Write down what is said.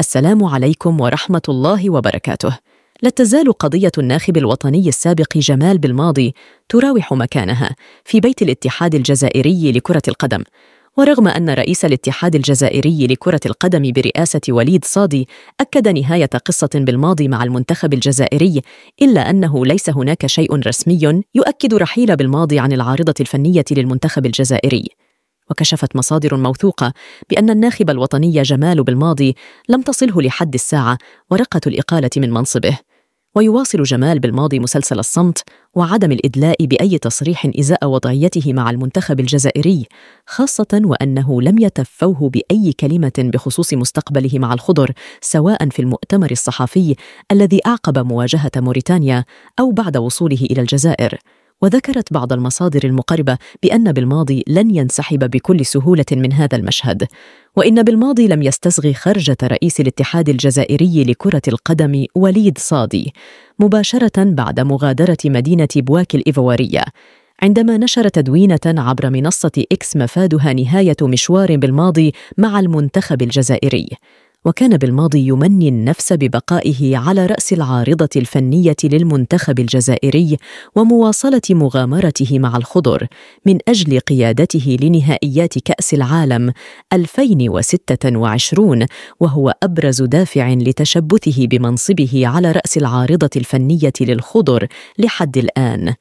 السلام عليكم ورحمة الله وبركاته لا تزال قضية الناخب الوطني السابق جمال بالماضي تراوح مكانها في بيت الاتحاد الجزائري لكرة القدم ورغم أن رئيس الاتحاد الجزائري لكرة القدم برئاسة وليد صادي أكد نهاية قصة بالماضي مع المنتخب الجزائري إلا أنه ليس هناك شيء رسمي يؤكد رحيل بالماضي عن العارضة الفنية للمنتخب الجزائري وكشفت مصادر موثوقة بأن الناخب الوطني جمال بالماضي لم تصله لحد الساعة ورقة الإقالة من منصبه ويواصل جمال بالماضي مسلسل الصمت وعدم الإدلاء بأي تصريح إزاء وضعيته مع المنتخب الجزائري خاصة وأنه لم يتفوه بأي كلمة بخصوص مستقبله مع الخضر سواء في المؤتمر الصحفي الذي أعقب مواجهة موريتانيا أو بعد وصوله إلى الجزائر وذكرت بعض المصادر المقربة بأن بالماضي لن ينسحب بكل سهولة من هذا المشهد وإن بالماضي لم يستسغي خرجة رئيس الاتحاد الجزائري لكرة القدم وليد صادي مباشرة بعد مغادرة مدينة بواك الإيفوارية عندما نشر تدوينة عبر منصة إكس مفادها نهاية مشوار بالماضي مع المنتخب الجزائري وكان بالماضي يمني النفس ببقائه على راس العارضه الفنيه للمنتخب الجزائري ومواصله مغامرته مع الخضر من اجل قيادته لنهائيات كاس العالم 2026 وهو ابرز دافع لتشبثه بمنصبه على راس العارضه الفنيه للخضر لحد الان